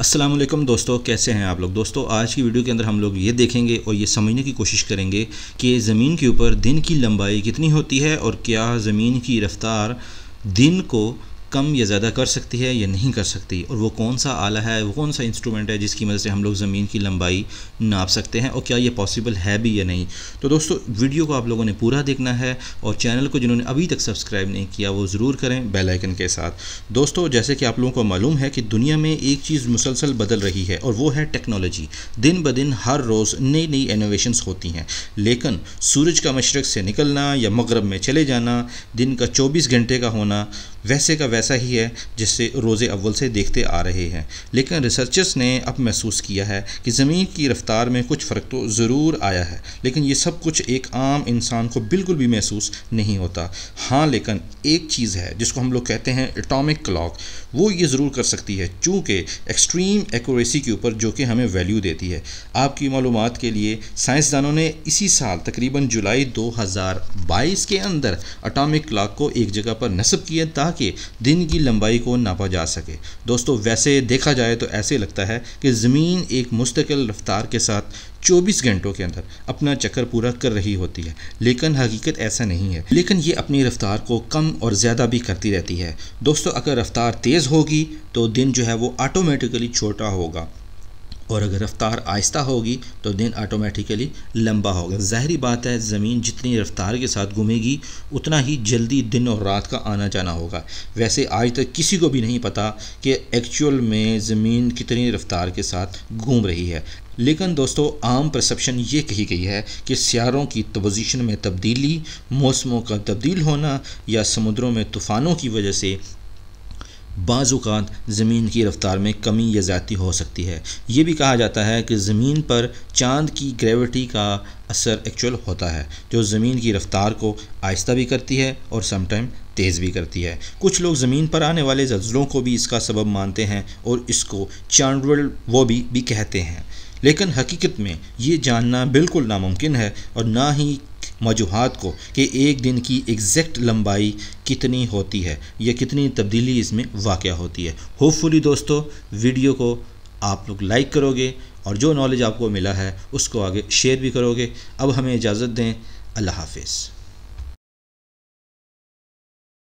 असलम दोस्तों कैसे हैं आप लोग दोस्तों आज की वीडियो के अंदर हम लोग ये देखेंगे और ये समझने की कोशिश करेंगे कि ज़मीन के ऊपर दिन की लंबाई कितनी होती है और क्या ज़मीन की रफ़्तार दिन को कम या ज़्यादा कर सकती है या नहीं कर सकती और वो कौन सा आला है वो कौन सा इंस्ट्रूमेंट है जिसकी मदद से हम लोग ज़मीन की लंबाई नाप सकते हैं और क्या ये पॉसिबल है भी या नहीं तो दोस्तों वीडियो को आप लोगों ने पूरा देखना है और चैनल को जिन्होंने अभी तक सब्सक्राइब नहीं किया वो ज़रूर करें बेलाइकन के साथ दोस्तों जैसे कि आप लोगों को मालूम है कि दुनिया में एक चीज़ मुसलसल बदल रही है और वो है टेक्नोलॉजी दिन ब दिन हर रोज़ नई नई इनोवेशन होती हैं लेकिन सूरज का मशरक़ से निकलना या मगरब में चले जाना दिन का चौबीस घंटे का होना वैसे का वैसे वैसा ही है जिससे रोज़े अव्वल से देखते आ रहे हैं लेकिन रिसर्चर्स ने अब महसूस किया है कि ज़मीन की रफ्तार में कुछ फ़र्क तो ज़रूर आया है लेकिन ये सब कुछ एक आम इंसान को बिल्कुल भी महसूस नहीं होता हाँ लेकिन एक चीज़ है जिसको हम लोग कहते हैं एटॉमिक क्लॉक वो ये ज़रूर कर सकती है चूँकि एक्सट्रीम एक्यूरेसी के ऊपर जो कि हमें वैल्यू देती है आपकी मालूम के लिए साइंसदानों ने इसी साल तकरीबन जुलाई 2022 के अंदर अटामिक क्लाक को एक जगह पर नस्ब किया ताकि दिन की लंबाई को नापा जा सके दोस्तों वैसे देखा जाए तो ऐसे लगता है कि ज़मीन एक मुस्तकिल रफ्तार के साथ 24 घंटों के अंदर अपना चक्कर पूरा कर रही होती है लेकिन हकीकत ऐसा नहीं है लेकिन ये अपनी रफ्तार को कम और ज़्यादा भी करती रहती है दोस्तों अगर रफ्तार तेज़ होगी तो दिन जो है वो ऑटोमेटिकली छोटा होगा और अगर रफ़्तार आहिस्ता होगी तो दिन ऑटोमेटिकली लंबा होगा ज़ाहरी बात है ज़मीन जितनी रफ़्तार के साथ घूमेगी उतना ही जल्दी दिन और रात का आना जाना होगा वैसे आज तक किसी को भी नहीं पता कि एक्चुअल में ज़मीन कितनी रफ़्तार के साथ घूम रही है लेकिन दोस्तों आम परसप्शन ये कही गई है कि सियारों की पोजिशन में तब्दीली मौसमों का तब्दील होना या समुद्रों में तूफ़ानों की वजह से बाज़ात ज़मीन की रफ़्तार में कमी या ज़्यादती हो सकती है ये भी कहा जाता है कि ज़मीन पर चाँद की ग्रेविटी का असर एक्चुअल होता है जो ज़मीन की रफ़्तार को आहिस्ता भी करती है और समटाइम तेज़ भी करती है कुछ लोग ज़मीन पर आने वाले जल्जलों को भी इसका सबब मानते हैं और इसको चांडवल वो भी, भी कहते हैं लेकिन हकीकत में ये जानना बिल्कुल नामुमकिन है और ना ही वजूहत को कि एक दिन की एग्जैक्ट लंबाई कितनी होती है या कितनी तब्दीली इसमें वाक़ होती है होपफुली दोस्तों वीडियो को आप लोग लाइक करोगे और जो नॉलेज आपको मिला है उसको आगे शेयर भी करोगे अब हमें इजाज़त दें अल्लाह हाफिज़